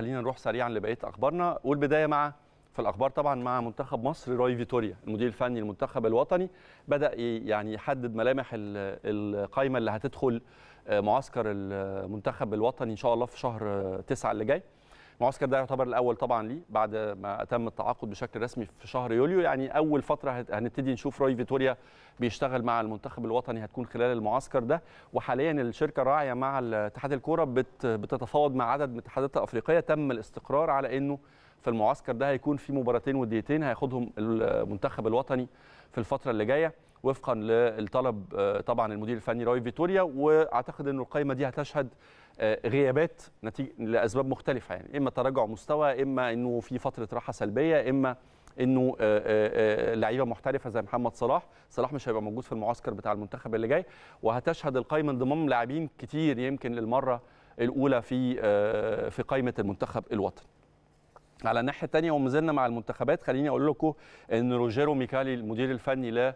خلينا نروح سريعا لبقيه اخبارنا والبدايه مع في الاخبار طبعا مع منتخب مصر راي فيتوريا المدير الفني للمنتخب الوطني بدا يعني يحدد ملامح القائمه اللي هتدخل آه، معسكر المنتخب الوطني ان شاء الله في شهر 9 اللي جاي المعسكر ده يعتبر الاول طبعا ليه بعد ما تم التعاقد بشكل رسمي في شهر يوليو يعني اول فتره هنبتدي نشوف روي فيتوريا بيشتغل مع المنتخب الوطني هتكون خلال المعسكر ده وحاليا الشركه الراعيه مع اتحاد الكوره بتتفاوض مع عدد من الاتحادات الافريقيه تم الاستقرار على انه فالمعسكر ده هيكون فيه مباراتين وديتين هياخدهم المنتخب الوطني في الفتره اللي جايه وفقا للطلب آه، طبعا المدير الفني روي فيتوريا واعتقد ان القائمه دي هتشهد آه، غيابات نتيجه لاسباب مختلفه يعني اما تراجع مستوى اما انه في فتره راحه سلبيه اما انه آه، لعيبه محترفه زي محمد صلاح صلاح مش هيبقى موجود في المعسكر بتاع المنتخب اللي جاي وهتشهد القائمه انضمام لاعبين كتير يمكن للمره الاولى في في قائمه المنتخب الوطني على الناحيه الثانيه وما زلنا مع المنتخبات خليني اقول لكم ان روجيرو ميكالي المدير الفني ل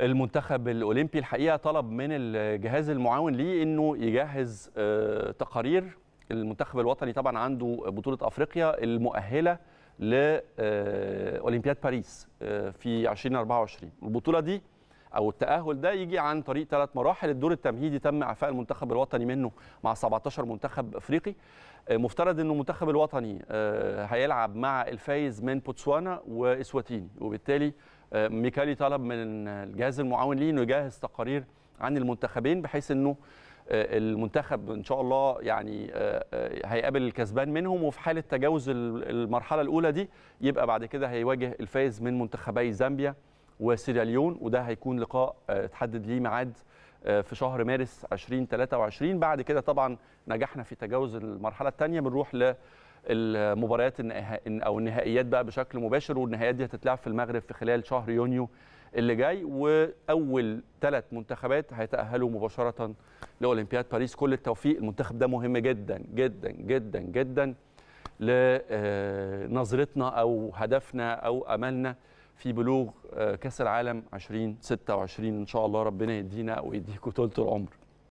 المنتخب الاولمبي الحقيقه طلب من الجهاز المعاون ليه انه يجهز آه، تقارير المنتخب الوطني طبعا عنده بطوله افريقيا المؤهله لاولمبياد آه، باريس آه، في 2024 البطوله دي او التاهل ده يجي عن طريق ثلاث مراحل الدور التمهيدي تم اعفاء المنتخب الوطني منه مع 17 منتخب افريقي آه، مفترض انه المنتخب الوطني آه، هيلعب مع الفايز من بوتسوانا واسواتيني وبالتالي آه، ميكالي طلب من الجهاز المعاون ليه انه يجهز تقارير عن المنتخبين بحيث انه المنتخب ان شاء الله يعني هيقابل الكسبان منهم وفي حاله تجاوز المرحله الاولى دي يبقى بعد كده هيواجه الفايز من منتخبي زامبيا وسيراليون وده هيكون لقاء آه، اتحدد ليه ميعاد آه، في شهر مارس 2023 بعد كده طبعا نجحنا في تجاوز المرحله الثانيه بنروح ل المباريات او النهائيات بقى بشكل مباشر والنهائيات دي هتتلعب في المغرب في خلال شهر يونيو اللي جاي واول ثلاث منتخبات هيتاهلوا مباشره لاولمبياد باريس كل التوفيق المنتخب ده مهم جدا جدا جدا جدا لنظرتنا او هدفنا او املنا في بلوغ آه، كاس العالم 2026 ان شاء الله ربنا يدينا ويديكم طول العمر